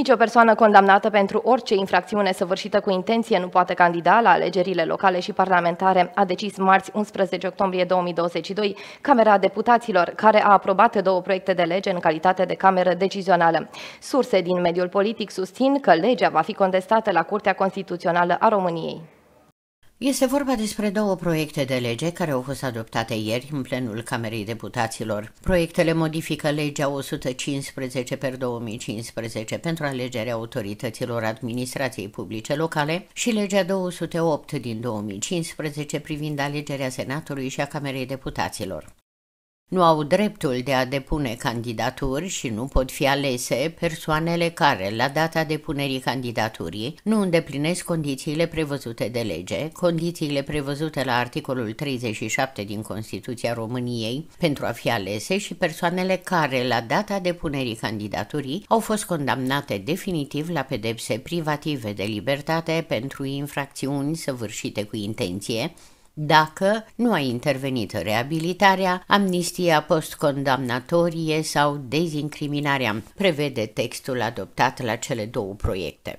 Nici o persoană condamnată pentru orice infracțiune săvârșită cu intenție nu poate candida la alegerile locale și parlamentare, a decis marți 11 octombrie 2022 Camera Deputaților, care a aprobat două proiecte de lege în calitate de cameră decizională. Surse din mediul politic susțin că legea va fi contestată la Curtea Constituțională a României. Este vorba despre două proiecte de lege care au fost adoptate ieri în plenul Camerei Deputaților. Proiectele modifică legea 115 per 2015 pentru alegerea autorităților administrației publice locale și legea 208 din 2015 privind alegerea Senatului și a Camerei Deputaților. Nu au dreptul de a depune candidaturi și nu pot fi alese persoanele care, la data depunerii candidaturii, nu îndeplinesc condițiile prevăzute de lege, condițiile prevăzute la articolul 37 din Constituția României pentru a fi alese și persoanele care, la data depunerii candidaturii, au fost condamnate definitiv la pedepse privative de libertate pentru infracțiuni săvârșite cu intenție, dacă nu a intervenit reabilitarea, amnistia postcondamnatorie sau dezincriminarea, prevede textul adoptat la cele două proiecte.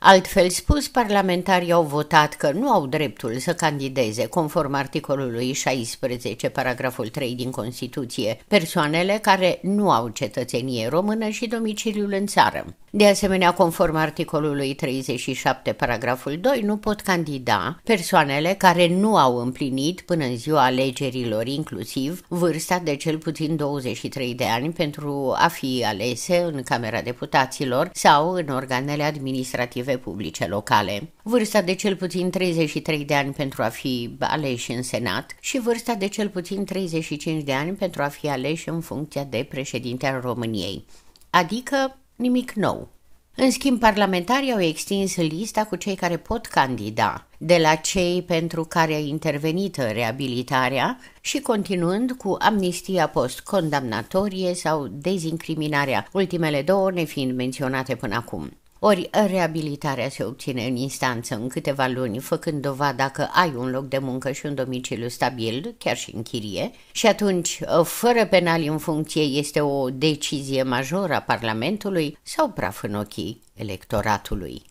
Altfel spus, parlamentarii au votat că nu au dreptul să candideze, conform articolului 16, paragraful 3 din Constituție, persoanele care nu au cetățenie română și domiciliul în țară. De asemenea, conform articolului 37, paragraful 2, nu pot candida persoanele care nu au împlinit până în ziua alegerilor inclusiv vârsta de cel puțin 23 de ani pentru a fi alese în Camera Deputaților sau în organele administrative publice locale, vârsta de cel puțin 33 de ani pentru a fi aleși în Senat și vârsta de cel puțin 35 de ani pentru a fi aleși în funcția de președinte al României, adică nimic nou. În schimb, parlamentarii au extins lista cu cei care pot candida, de la cei pentru care a intervenit reabilitarea și continuând cu amnistia post-condamnatorie sau dezincriminarea, ultimele două nefiind menționate până acum. Ori reabilitarea se obține în instanță în câteva luni, făcând dovada că ai un loc de muncă și un domiciliu stabil, chiar și în chirie, și atunci, ă, fără penal în funcție, este o decizie majoră a Parlamentului sau praf în ochii electoratului.